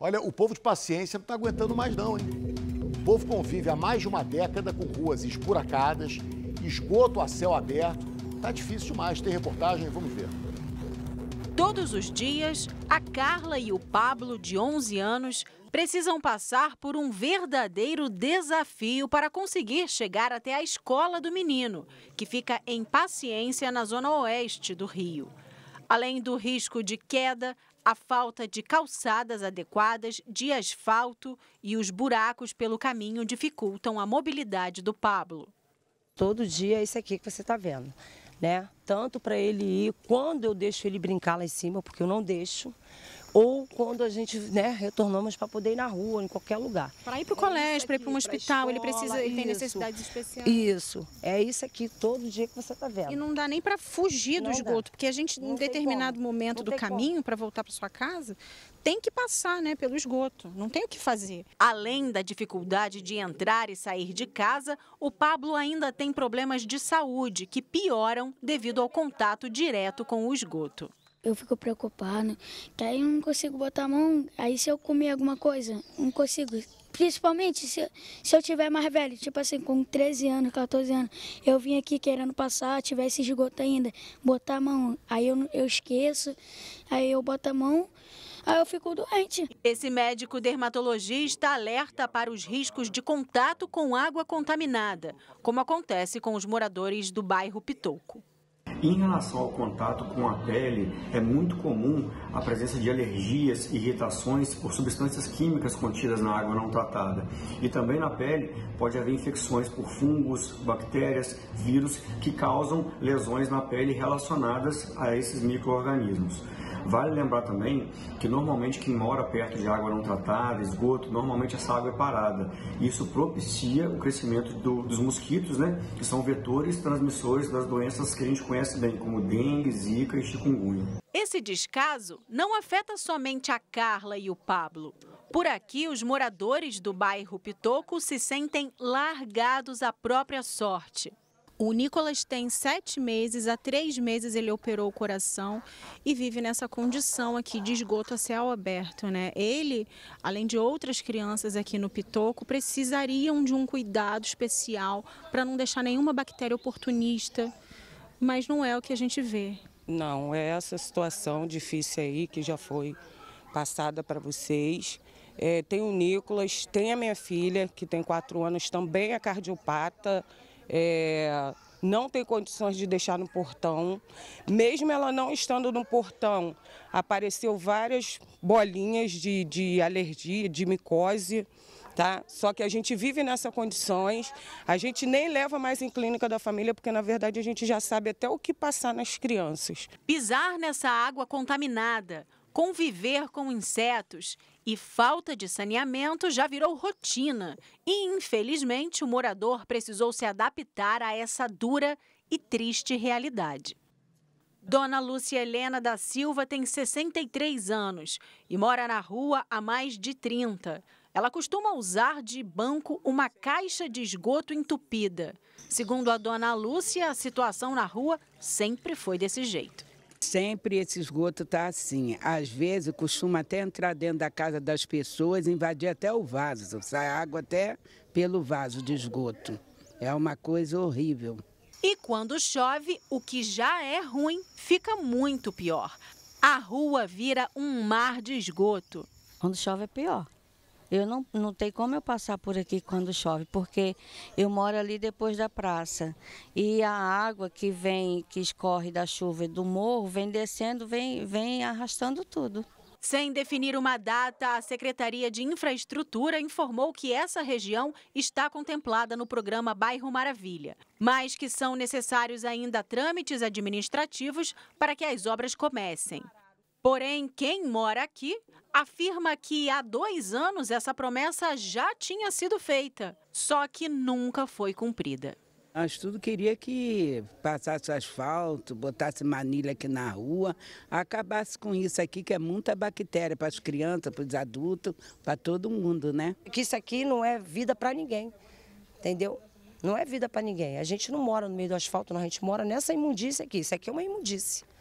Olha, o povo de paciência não está aguentando mais não, hein? O povo convive há mais de uma década com ruas esburacadas, esgoto a céu aberto. Tá difícil demais. ter reportagem? Vamos ver. Todos os dias, a Carla e o Pablo, de 11 anos, precisam passar por um verdadeiro desafio para conseguir chegar até a escola do menino, que fica em Paciência, na zona oeste do Rio. Além do risco de queda, a falta de calçadas adequadas, de asfalto e os buracos pelo caminho dificultam a mobilidade do Pablo. Todo dia é isso aqui que você está vendo, né? Tanto para ele ir, quando eu deixo ele brincar lá em cima, porque eu não deixo, ou quando a gente né, retornamos para poder ir na rua, em qualquer lugar. Para ir para o é colégio, para ir para um hospital, escola, ele precisa, ele isso, tem necessidades especiais. Isso, é isso aqui todo dia que você está vendo. E não dá nem para fugir não do esgoto, dá. porque a gente, não em determinado como. momento não do caminho para voltar para sua casa, tem que passar né, pelo esgoto, não tem o que fazer. Além da dificuldade de entrar e sair de casa, o Pablo ainda tem problemas de saúde que pioram devido ao contato direto com o esgoto eu fico preocupado, que aí eu não consigo botar a mão, aí se eu comer alguma coisa, não consigo. Principalmente se, se eu tiver mais velho, tipo assim, com 13 anos, 14 anos, eu vim aqui querendo passar, tiver esse esgoto ainda, botar a mão, aí eu, eu esqueço, aí eu boto a mão, aí eu fico doente. Esse médico dermatologista alerta para os riscos de contato com água contaminada, como acontece com os moradores do bairro Pitoco. Em relação ao contato com a pele, é muito comum a presença de alergias, irritações por substâncias químicas contidas na água não tratada. E também na pele pode haver infecções por fungos, bactérias, vírus que causam lesões na pele relacionadas a esses micro-organismos. Vale lembrar também que normalmente quem mora perto de água não tratada, esgoto, normalmente essa água é parada. Isso propicia o crescimento do, dos mosquitos, né, que são vetores transmissores das doenças que a gente conhece bem, como dengue, zika e chikungunya. Esse descaso não afeta somente a Carla e o Pablo. Por aqui, os moradores do bairro Pitoco se sentem largados à própria sorte. O Nicolas tem sete meses, há três meses ele operou o coração e vive nessa condição aqui de esgoto a céu aberto, né? Ele, além de outras crianças aqui no Pitoco, precisariam de um cuidado especial para não deixar nenhuma bactéria oportunista, mas não é o que a gente vê. Não, é essa situação difícil aí que já foi passada para vocês. É, tem o Nicolas, tem a minha filha, que tem quatro anos, também é cardiopata. É, não tem condições de deixar no portão. Mesmo ela não estando no portão, apareceu várias bolinhas de, de alergia, de micose. Tá? Só que a gente vive nessas condições, a gente nem leva mais em clínica da família, porque na verdade a gente já sabe até o que passar nas crianças. Pisar nessa água contaminada, Conviver com insetos e falta de saneamento já virou rotina. E, infelizmente, o morador precisou se adaptar a essa dura e triste realidade. Dona Lúcia Helena da Silva tem 63 anos e mora na rua há mais de 30. Ela costuma usar de banco uma caixa de esgoto entupida. Segundo a dona Lúcia, a situação na rua sempre foi desse jeito. Sempre esse esgoto está assim. Às vezes costuma até entrar dentro da casa das pessoas, invadir até o vaso, sai água até pelo vaso de esgoto. É uma coisa horrível. E quando chove, o que já é ruim fica muito pior. A rua vira um mar de esgoto. Quando chove é pior. Eu não, não tem como eu passar por aqui quando chove, porque eu moro ali depois da praça. E a água que vem, que escorre da chuva e do morro, vem descendo, vem, vem arrastando tudo. Sem definir uma data, a Secretaria de Infraestrutura informou que essa região está contemplada no programa Bairro Maravilha, mas que são necessários ainda trâmites administrativos para que as obras comecem. Porém, quem mora aqui afirma que há dois anos essa promessa já tinha sido feita, só que nunca foi cumprida. Nós tudo queria que passasse asfalto, botasse manilha aqui na rua, acabasse com isso aqui, que é muita bactéria para as crianças, para os adultos, para todo mundo, né? Que isso aqui não é vida para ninguém, entendeu? Não é vida para ninguém. A gente não mora no meio do asfalto, não. a gente mora nessa imundícia aqui. Isso aqui é uma imundícia.